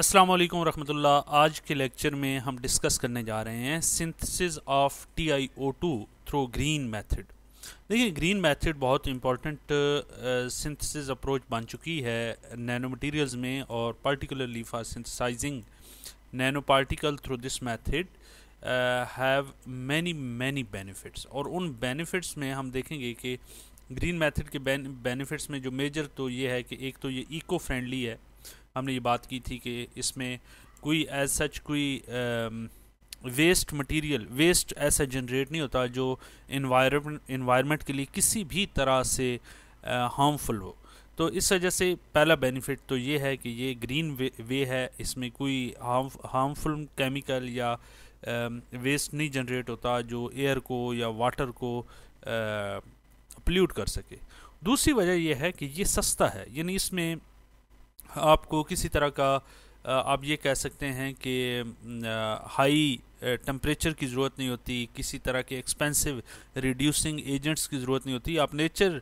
अस्सलाम वालेकुम रहमतुल्लाह आज के लेक्चर में हम डिस्कस करने जा रहे हैं synthesis of T I O two through green method देखिए ग्रीन मेथड बहुत इम्पॉर्टेंट सिंथेसिस अप्रोच बन चुकी है नैनो मटेरियल्स में और particularly for synthesising nano particle through this method have many many benefits और उन बेनिफिट्स में हम देखेंगे कि ग्रीन मेथड के बेनिफिट्स में जो मेजर तो ये है कि एक तो ये इको फ्रेंडली है हमने ये बात की थी कि इसमें कोई एज सच कोई वेस्ट मटेरियल वेस्ट ऐसा जनरेट नहीं होता जो इन्वायरमेंट इन्वायरमेंट के लिए किसी भी तरह से हार्मफुल uh, हो तो इस वजह से पहला बेनिफिट तो ये है कि ये ग्रीन वे, वे है इसमें कोई हार्म हार्मफुल केमिकल या वेस्ट um, नहीं जनरेट होता जो एयर को या वाटर को पोल्यूट uh, कर सके दूसरी वजह यह है कि ये सस्ता है यानी इसमें आपको किसी तरह का आप ये कह सकते हैं कि हाई टेम्परेचर की ज़रूरत नहीं होती किसी तरह के एक्सपेंसिव रिड्यूसिंग एजेंट्स की ज़रूरत नहीं होती आप नेचर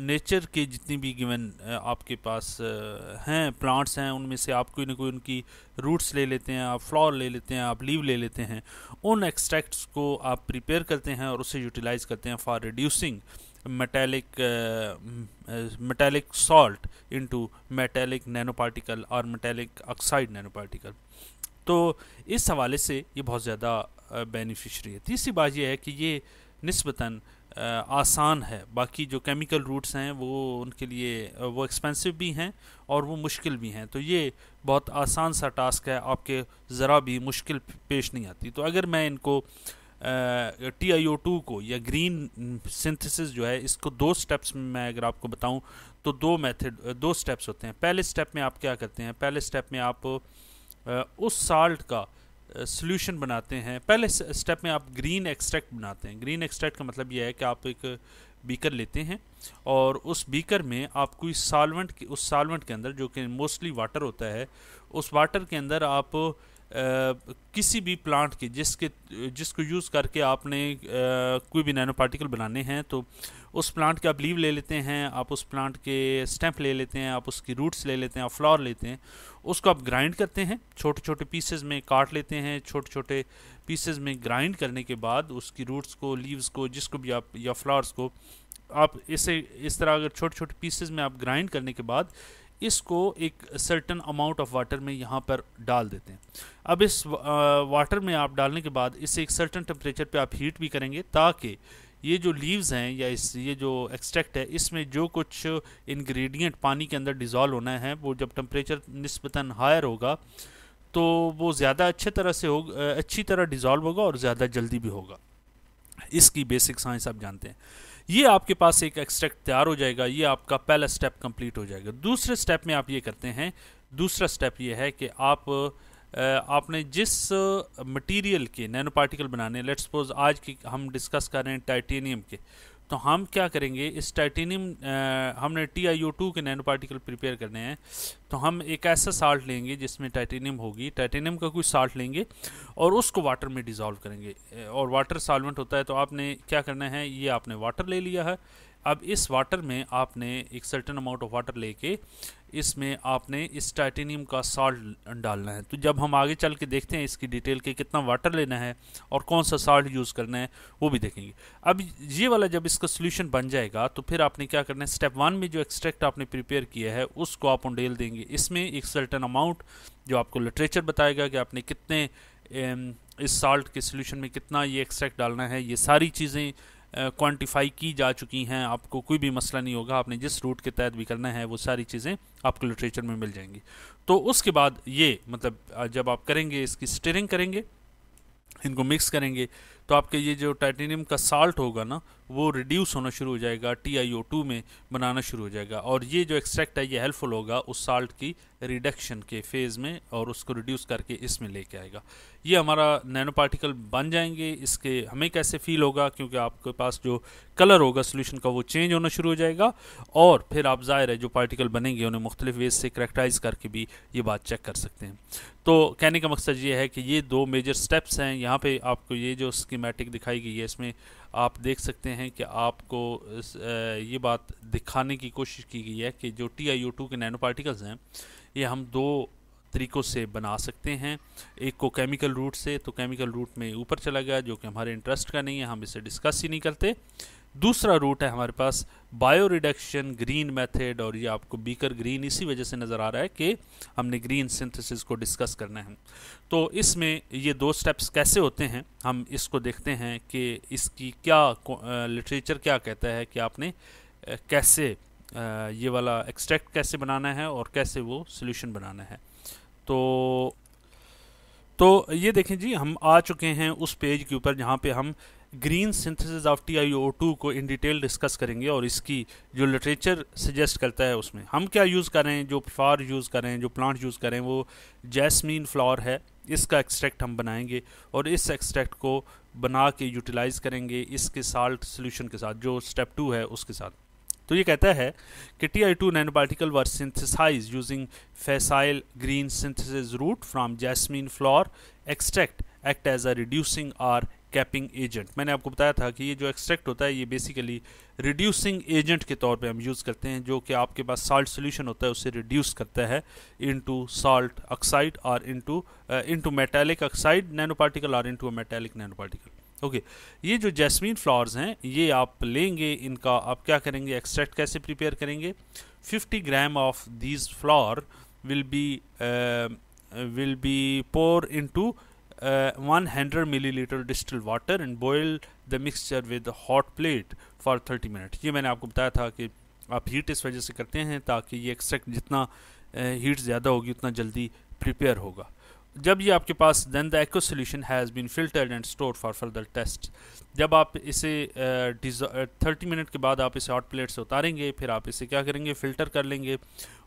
नेचर के जितनी भी गिवन आपके पास हैं प्लांट्स हैं उनमें से आप कोई ना कोई उनकी रूट्स ले लेते हैं आप फ्लावर ले लेते हैं आप लीव ले लेते हैं उन एक्सट्रैक्ट्स को आप प्रिपेयर करते हैं और उसे यूटिलाइज़ करते हैं for reducing metallic uh, uh, metallic salt into metallic nanoparticle or metallic oxide nanoparticle तो इस हवाले से ये बहुत ज़्यादा बेनिफिशरी uh, है तीसरी बात यह है कि ये नस्बता uh, आसान है बाकी जो केमिकल रूट्स हैं वो उनके लिए वो एक्सपेंसिव भी हैं और वो मुश्किल भी हैं तो ये बहुत आसान सा टास्क है आपके ज़रा भी मुश्किल पेश नहीं आती तो अगर मैं इनको टी आई ओ टू को या ग्रीन सिंथेसिस जो है इसको दो स्टेप्स में मैं अगर आपको बताऊं तो दो मेथड दो स्टेप्स होते हैं पहले स्टेप में आप क्या करते हैं पहले स्टेप में आप उस साल्ट का सॉल्यूशन बनाते हैं पहले स्टेप में आप ग्रीन एक्सट्रैक्ट बनाते हैं ग्रीन एक्सट्रैक्ट का मतलब यह है कि आप एक बीकर लेते हैं और उस बीकर में आप कोई सालवेंट उस सालवेंट के अंदर जो कि मोस्टली वाटर होता है उस वाटर के अंदर आप किसी भी प्लांट के जिसके जिसको यूज़ करके आपने कोई भी नैनो पार्टिकल बनाने हैं तो उस प्लांट के आप लीव ले लेते हैं आप उस प्लांट के स्टैंप ले लेते हैं आप उसकी रूट्स ले लेते हैं आप फ्लावर लेते हैं उसको आप ग्राइंड करते हैं छोटे छोटे पीसेज में काट लेते हैं छोटे छोटे पीसेज में ग्राइंड करने के बाद उसकी रूट्स को लीव्स को जिसको भी आप या फ्लावर्स को आप इसे इस तरह अगर छोटे छोटे पीसेज में आप ग्राइंड करने के बाद इसको एक सर्टन अमाउंट ऑफ वाटर में यहाँ पर डाल देते हैं अब इस वाटर में आप डालने के बाद इसे एक सर्टन टेम्परेचर पे आप हीट भी करेंगे ताकि ये जो लीव्स हैं या इस ये जो एक्सट्रैक्ट है इसमें जो कुछ इंग्रेडिएंट पानी के अंदर डिज़ोल्व होना है वो जब टेम्परेचर नस्बता हायर होगा तो वो ज़्यादा अच्छे तरह से हो अच्छी तरह डिज़ोल्व होगा और ज़्यादा जल्दी भी होगा इसकी बेसिक साइंस आप जानते हैं ये आपके पास एक एक्सट्रैक्ट तैयार हो जाएगा ये आपका पहला स्टेप कंप्लीट हो जाएगा दूसरे स्टेप में आप ये करते हैं दूसरा स्टेप ये है कि आप आपने जिस मटेरियल के नैनो पार्टिकल बनाने लेट्स सपोज आज की हम डिस्कस कर रहे हैं टाइटेनियम के तो हम क्या करेंगे इस टाइटेनियम हमने टी आई यू टू के नैनो पार्टिकल प्रिपेयर करने हैं तो हम एक ऐसा साल्ट लेंगे जिसमें टाइटेनियम होगी टाइटेनियम का कोई साल्ट लेंगे और उसको वाटर में डिजॉल्व करेंगे और वाटर सॉल्वेंट होता है तो आपने क्या करना है ये आपने वाटर ले लिया है अब इस वाटर में आपने एक सर्टन अमाउंट ऑफ वाटर लेके इसमें आपने इस टाइटेनियम का साल्ट डालना है तो जब हम आगे चल के देखते हैं इसकी डिटेल के कितना वाटर लेना है और कौन सा साल्ट यूज़ करना है वो भी देखेंगे अब ये वाला जब इसका सोल्यूशन बन जाएगा तो फिर आपने क्या करना है स्टेप वन में जो एक्सट्रैक्ट आपने प्रिपेयर किया है उसको आप उंडेल देंगे इसमें एक सर्टन अमाउंट जो आपको लिटरेचर बताएगा कि आपने कितने इस साल्ट के सोल्यूशन में कितना ये एक्सट्रैक्ट डालना है ये सारी चीज़ें क्वांटिफाई की जा चुकी हैं आपको कोई भी मसला नहीं होगा आपने जिस रूट के तहत भी करना है वो सारी चीज़ें आपको लिटरेचर में मिल जाएंगी तो उसके बाद ये मतलब जब आप करेंगे इसकी स्टेरिंग करेंगे इनको मिक्स करेंगे तो आपके ये जो टाइटेनियम का साल्ट होगा ना वो रिड्यूस होना शुरू हो जाएगा टी आई ओ टू में बनाना शुरू हो जाएगा और ये जो एक्सट्रैक्ट है ये हेल्पफुल होगा उस साल्ट की रिडक्शन के फेज़ में और उसको रिड्यूस करके इसमें लेके आएगा ये हमारा नैनो पार्टिकल बन जाएंगे इसके हमें कैसे फील होगा क्योंकि आपके पास जो कलर होगा सोल्यूशन का वो चेंज होना शुरू हो जाएगा और फिर आप ज़ाहिर है जो पार्टिकल बनेंगे उन्हें मुख्तलिफ वेज से करेक्टराइज करके भी ये बात चेक कर सकते हैं तो कहने का मकसद ये है कि ये दो मेजर स्टेप्स हैं यहाँ पर आपको ये जो स्किन स्कीमेटिक दिखाई गई है इसमें आप देख सकते हैं कि आपको ये बात दिखाने की कोशिश की गई है कि जो टी आई टू के नैनो पार्टिकल्स हैं ये हम दो तरीक़ों से बना सकते हैं एक को केमिकल रूट से तो केमिकल रूट में ऊपर चला गया जो कि हमारे इंटरेस्ट का नहीं है हम इसे डिस्कस ही नहीं करते दूसरा रूट है हमारे पास बायो रिडक्शन ग्रीन मेथड और ये आपको बीकर ग्रीन इसी वजह से नज़र आ रहा है कि हमने ग्रीन सिंथेसिस को डिस्कस करना है तो इसमें ये दो स्टेप्स कैसे होते हैं हम इसको देखते हैं कि इसकी क्या लिटरेचर क्या कहता है कि आपने कैसे ये वाला एक्सट्रैक्ट कैसे बनाना है और कैसे वो सोल्यूशन बनाना है तो तो ये देखें जी हम आ चुके हैं उस पेज के ऊपर जहाँ पे हम green synthesis of T I O two को इन डिटेल डिस्कस करेंगे और इसकी जो लिटरेचर सजेस्ट करता है उसमें हम क्या यूज़ करें जो फ्लावर यूज़ करें जो प्लांट यूज़ करें वो जैस्मीन फ्लावर है इसका एक्सट्रैक्ट हम बनाएंगे और इस एक्सट्रैक्ट को बना के यूटिलाइज़ करेंगे इसके साल्ट सोल्यूशन के साथ जो स्टेप टू है उसके साथ तो ये कहता है कि T I two nano particle were synthesised using facile green synthesis route from jasmine flower extract act as a reducing or capping agent मैंने आपको बताया था कि ये जो एक्सट्रैक्ट होता है ये बेसिकली रिड्यूसिंग एजेंट के तौर पे हम यूज़ करते हैं जो कि आपके पास साल्ट सोल्यूशन होता है उसे रिड्यूस करता है इनटू साल्ट ऑक्साइड और into into metallic oxide nano particle और into metallic nano particle okay ये जो जैसमिन फ्लावर्स हैं ये आप लेंगे इनका आप क्या करेंगे एक्सट्रैक्ट कैसे प्रिपेयर करेंगे fifty gram of these flower will be will be pour into uh, 100 millilitre distil water and boil the mixture with hot plate for 30 minute ये मैंने आपको बताया था कि आप हीट इस वजह से करते हैं ताकि ये एक्सट्रैक्ट जितना हीट uh, ज़्यादा होगी उतना जल्दी प्रिपेयर होगा जब ये आपके पास then the aqueous solution has been filtered and store for further test जब आप इसे थर्टी uh, मिनट के बाद आप इसे हॉट प्लेट से उतारेंगे फिर आप इसे क्या करेंगे फ़िल्टर कर लेंगे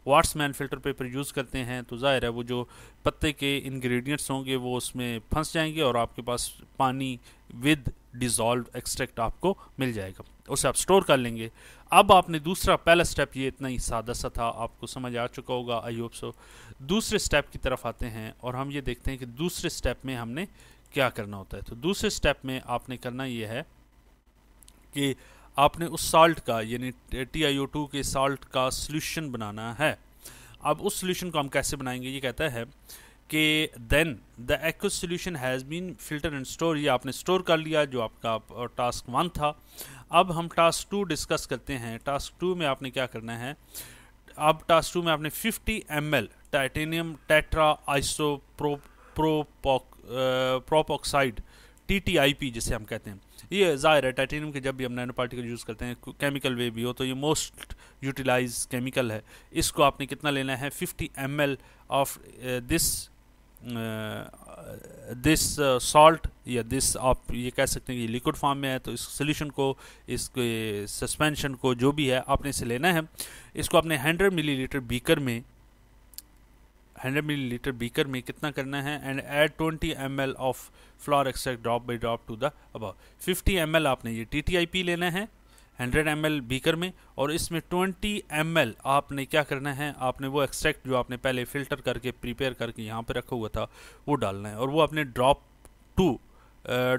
वाट्समैन फ़िल्टर पेपर यूज़ करते हैं तो ज़ाहिर है वो जो पत्ते के इन्ग्रीडियंट्स होंगे वो उसमें फंस जाएंगे और आपके पास पानी विद डिज़ोल्व एक्सट्रैक्ट आपको मिल जाएगा उसे आप स्टोर कर लेंगे अब आपने दूसरा पहला स्टेप ये इतना ही सादा सा था आपको समझ आ चुका होगा आई होप सो दूसरे स्टेप की तरफ आते हैं और हम ये देखते हैं कि दूसरे स्टेप में हमने क्या करना होता है तो दूसरे स्टेप में आपने करना ये है कि आपने उस साल्ट का यानी टी आई ओ टू के साल्ट का सोल्यूशन बनाना है अब उस सोल्यूशन को हम कैसे बनाएंगे ये कहता है कि then the aqueous solution has been filter and store ये आपने स्टोर कर लिया जो आपका टास्क वन था अब हम टास्क टू डिस्कस करते हैं टास्क टू में आपने क्या करना है अब टास्क टू में आपने 50 M L titanium tetra iso pro propoxide T T I P जिसे हम कहते हैं ये ज़ाहिर है टाइटेनियम के जब भी हम नैनो पार्टिकल यूज़ करते हैं केमिकल वे भी हो तो ये मोस्ट यूटिलाइज केमिकल है इसको आपने कितना लेना है 50 M L of this this salt या दिस आप ये कह सकते हैं कि लिक्विड फॉर्म में है तो इस सोल्यूशन को इसके सस्पेंशन को जो भी है आपने इसे लेना है इसको आपने 100 मिलीलीटर बीकर में 100 मिलीलीटर बीकर में कितना करना है and add 20 M of flower extract drop by drop to the above 50 M आपने ये टी लेना है 100 एम बीकर में और इसमें 20 एम आपने क्या करना है आपने वो एक्सट्रैक्ट जो आपने पहले फ़िल्टर करके प्रिपेयर करके यहाँ पर रखा हुआ था वो डालना है और वो आपने drop to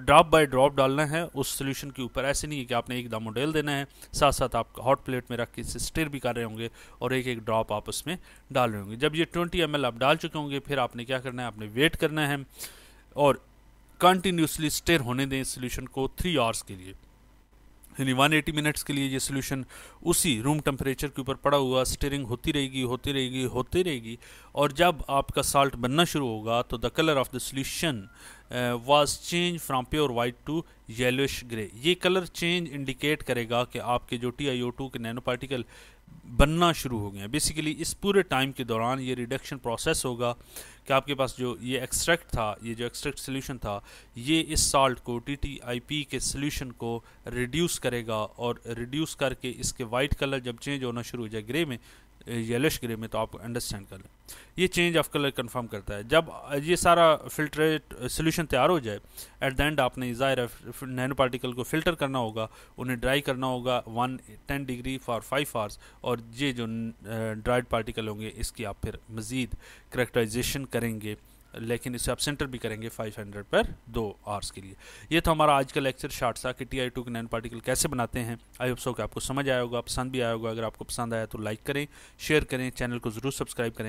drop by drop डालना है उस सोल्यूशन के ऊपर ऐसे नहीं है कि आपने एक दम डेल देना है साथ साथ आप हॉट प्लेट में रख के इसे स्टेर भी कर रहे होंगे और एक एक ड्रॉप आप उसमें डाल रहे होंगे जब ये ट्वेंटी एम आप डाल चुके होंगे फिर आपने क्या करना है आपने वेट करना है और कंटिन्यूसली स्टेर होने दें इस सोल्यूशन को थ्री आवर्स के लिए यानी 180 मिनट्स के लिए ये सोल्यूशन उसी रूम टेम्परेचर के ऊपर पड़ा हुआ स्टेरिंग होती रहेगी होती रहेगी होती रहेगी और जब आपका साल्ट बनना शुरू होगा तो the colour of the solution was change from pure white to yellowish grey ये कलर चेंज इंडिकेट करेगा कि आपके जो टी आई ओ टू के नैनो पार्टिकल बनना शुरू हो गए हैं बेसिकली इस पूरे टाइम के दौरान ये रिडक्शन प्रोसेस होगा कि आपके पास जो ये एक्सट्रैक्ट था ये जो एक्सट्रैक्ट सोल्यूशन था ये इस साल्ट को टी के सोल्यूशन को रिड्यूस करेगा और रिड्यूस करके इसके वाइट कलर जब चेंज होना शुरू हो जाए ग्रे में येलोश ग्रे में तो आप अंडरस्टैंड कर लें ये चेंज ऑफ कलर कंफर्म करता है जब ये सारा फिल्ट्रेट सोल्यूशन तैयार हो जाए एट द एंड आपने ज़ाहिर नैनो पार्टिकल को फिल्टर करना होगा उन्हें ड्राई करना होगा one ten degree for five hours और ये जो ड्राइड पार्टिकल होंगे इसकी आप फिर मज़ीद करेक्टराइजेशन करेंगे लेकिन इसे आप सेंटर भी करेंगे 500 पर दो आवर्स के लिए ये था तो हमारा आज का लेक्चर शार्ट सा कि टी आई टू के नैन पार्टिकल कैसे बनाते हैं आई होप सो कि आपको समझ आया होगा पसंद भी आया होगा अगर आपको पसंद आया तो लाइक करें शेयर करें चैनल को ज़रूर सब्सक्राइब करें